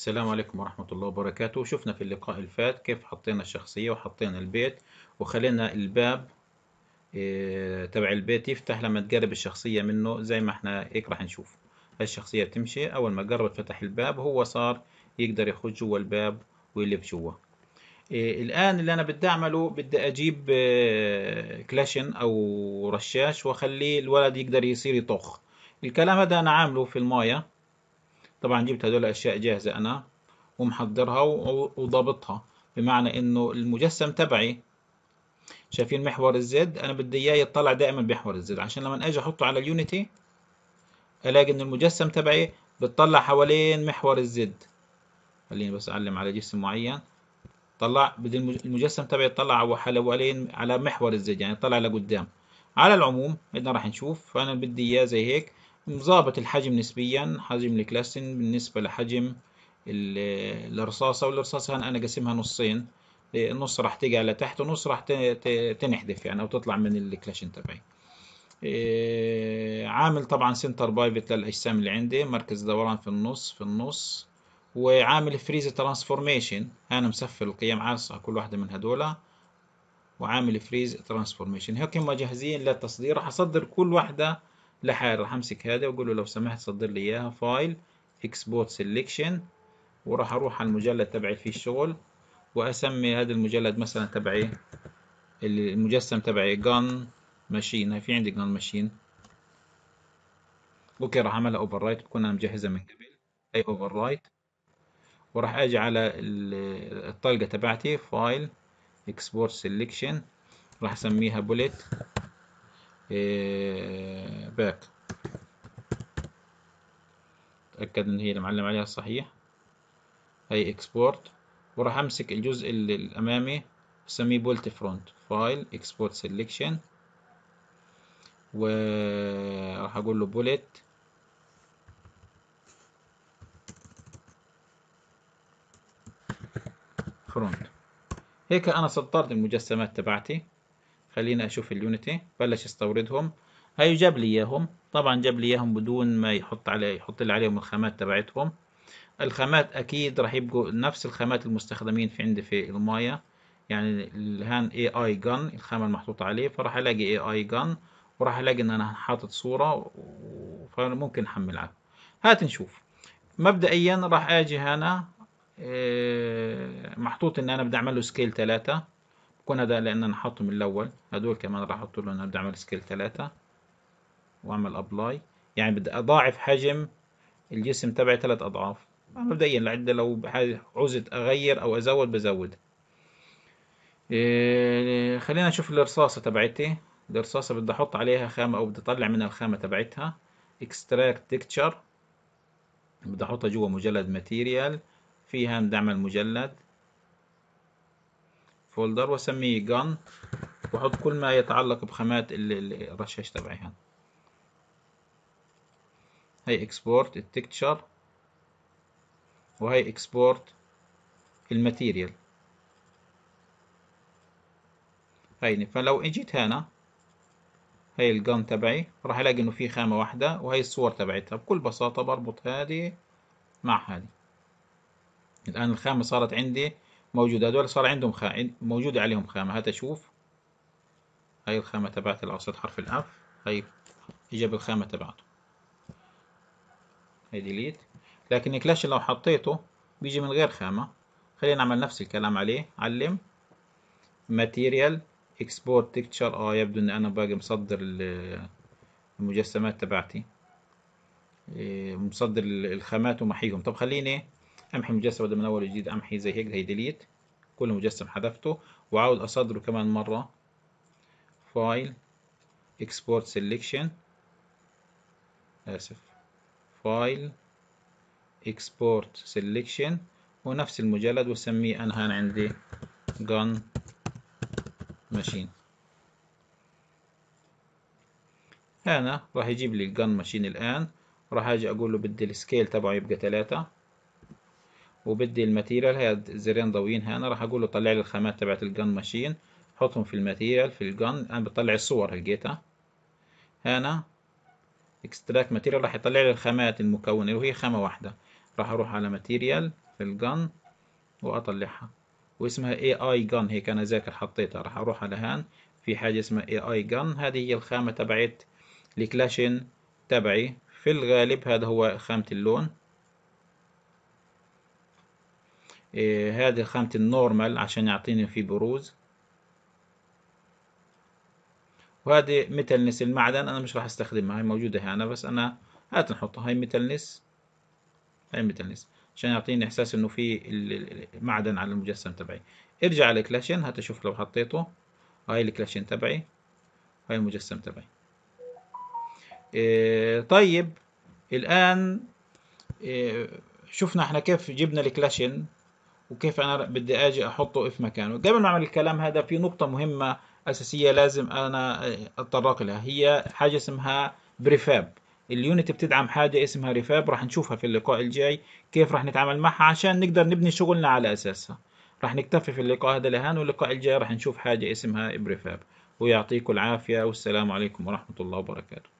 السلام عليكم ورحمة الله وبركاته شفنا في اللقاء الفات كيف حطينا الشخصية وحطينا البيت وخلينا الباب إيه، تبع البيت يفتح لما تقرب الشخصية منه زي ما احنا هيك راح نشوف الشخصية بتمشي أول ما قرب فتح الباب هو صار يقدر يخرج جوا الباب ويلف جوا إيه، الآن اللي أنا بدي أعمله بدي أجيب إيه، كلاشن أو رشاش وأخليه الولد يقدر يصير يطخ الكلام هذا أنا عامله في المايه طبعا جبت هدول أشياء جاهزة أنا ومحضرها وضابطها بمعنى إنه المجسم تبعي شايفين محور الزد أنا بدي إياه يطلع دائما بمحور الزد عشان لما أجي أحطه على اليونيتي ألاقي انه المجسم تبعي بتطلع حوالين محور الزد خليني بس أعلم على جسم معين طلع بدي المجسم تبعي يطلع حوالين على محور الزد يعني يطلع لقدام على العموم بدنا راح نشوف فأنا بدي إياه زي هيك مظابط الحجم نسبيا حجم الكلاسين بالنسبة لحجم الرصاصة والرصاصة أنا قسمها نصين نص راح تيجي على تحت ونص راح تنحذف يعني أو تطلع من الكلاشين تبعي إيه، عامل طبعا سنتر بايفت للأجسام اللي عندي مركز دوران في النص في النص وعامل فريز ترانسفورميشن أنا مسفل القيم عالصة كل واحدة من هدول وعامل فريز ترانسفورميشن هيك جاهزين للتصدير راح أصدر كل واحدة لحال راح امسك هذا واقول له لو سمحت صدر لي اياها فايل اكسبورت سيلكشن وراح اروح على المجلد تبعي في الشغل واسمي هذا المجلد مثلا تبعي المجسم تبعي جان ماشين في عندي جان ماشين اوكي راح اعملها اوفر رايت بكون انا مجهزها من قبل اي اوفر رايت وراح اجي على الطلقه تبعتي فايل اكسبورت سيلكشن راح اسميها بوليت إيه، باك اتأكد ان هي اللي معلم عليها صحيح هي اكسبورت وراح امسك الجزء الامامي بسميه بولت فرونت فايل اكسبورت سيلكشن وراح اقول له بولت فرونت هيك انا سطرت المجسمات تبعتي خلينا أشوف اليونتي بلش استوردهم هاي جاب لي إياهم طبعا جاب لي إياهم بدون ما يحط عليه يحط لي عليهم الخامات تبعتهم الخامات أكيد راح يبقوا نفس الخامات المستخدمين في عندي في المايا يعني الهان اي اي جن الخامة المحطوطة عليه فراح ألاقي اي اي جن وراح ألاقي إن أنا حاطط صورة فممكن أحملها هات نشوف مبدئيا راح أجي هنا إيه، محطوط إن أنا بدي أعمل له سكيل 3 كون ده لان انا حاطه من الاول هدول كمان راح احط لهم انا بدي اعمل سكيل 3 واعمل ابلاي يعني بدي اضاعف حجم الجسم تبعي ثلاث اضعاف مبدئيا لعدة لو عوزت اغير او ازود بزود إيه، خلينا نشوف الرصاصه تبعتي الرصاصه بدي احط عليها خامه او بدي اطلع منها الخامه تبعتها اكستراكت تكتشر بدي احطها جوا مجلد ماتيريال فيها بدي اعمل مجلد فولدر واسميه جان واحط كل ما يتعلق بخامات الرشاش تبعي هنا هي اكسبورت التكتشر وهي اكسبورت الماتيريال هيني فلو اجيت هنا هي الجن تبعي راح الاقي انه في خامة واحدة وهي الصور تبعتها بكل بساطة بربط هذه مع هذه الان الخامة صارت عندي موجودة هذول صار عندهم خ... موجودة عليهم خامة هات أشوف هاي الخامة تبعت الأوسط حرف الأف هاي إجاب الخامة تبعته هاي ديليت لكن كلاش لو حطيته بيجي من غير خامة خلينا نعمل نفس الكلام عليه علم ماتيريال اكسبورت تكتشر اه يبدو ان انا باقي مصدر المجسمات تبعتي إيه، مصدر الخامات ومحيهم طب خليني امحي مجسم بدل من اول وجديد امحي زي هيك هي ديليت كل مجسم حذفته وعاود اصدره كمان مره فايل اكسبورت سيلكشن اسف فايل اكسبورت سيلكشن ونفس المجلد وسميه انا هان عندي جان ماشين هنا راح يجيب لي الجان ماشين الان راح اجي اقول له بدي السكيل تبعه يبقى ثلاثة وبدي الماتيريال هي زرين ضويين هنا راح اقول له طلع لي الخامات تبعت الجن ماشين حطهم في الماتيريال في الجن انا بطلع الصور لقيتها هنا اكستراكت ماتيريال راح يطلع لي الخامات المكونه وهي خامه واحده راح اروح على ماتيريال في الجن واطلعها واسمها اي اي جن هيك انا ذاكر حطيتها راح اروح على هان في حاجه اسمها اي اي جن هذه هي الخامه تبعت الكلاشن تبعي في الغالب هذا هو خامه اللون إيه، هذه خانة النورمال عشان يعطيني في بروز وهذه ميتلنس المعدن أنا مش راح أستخدمها هي موجودة هنا بس أنا هات نحطها هي ميتلنس هي ميتلنس عشان يعطيني إحساس إنه في المعدن على المجسم تبعي ارجع للكلاشين اشوف لو حطيته هاي الكلاشين تبعي هاي المجسم تبعي إيه طيب الآن إيه شفنا احنا كيف جبنا الكلاشين وكيف انا بدي اجي احطه في مكانه قبل ما اعمل الكلام هذا في نقطه مهمه اساسيه لازم انا اتطرق لها هي حاجه اسمها بريفاب اليونت بتدعم حاجه اسمها ريفاب راح نشوفها في اللقاء الجاي كيف راح نتعامل معها عشان نقدر نبني شغلنا على اساسها راح نكتفي في اللقاء هذا لهان واللقاء الجاي راح نشوف حاجه اسمها بريفاب ويعطيكم العافيه والسلام عليكم ورحمه الله وبركاته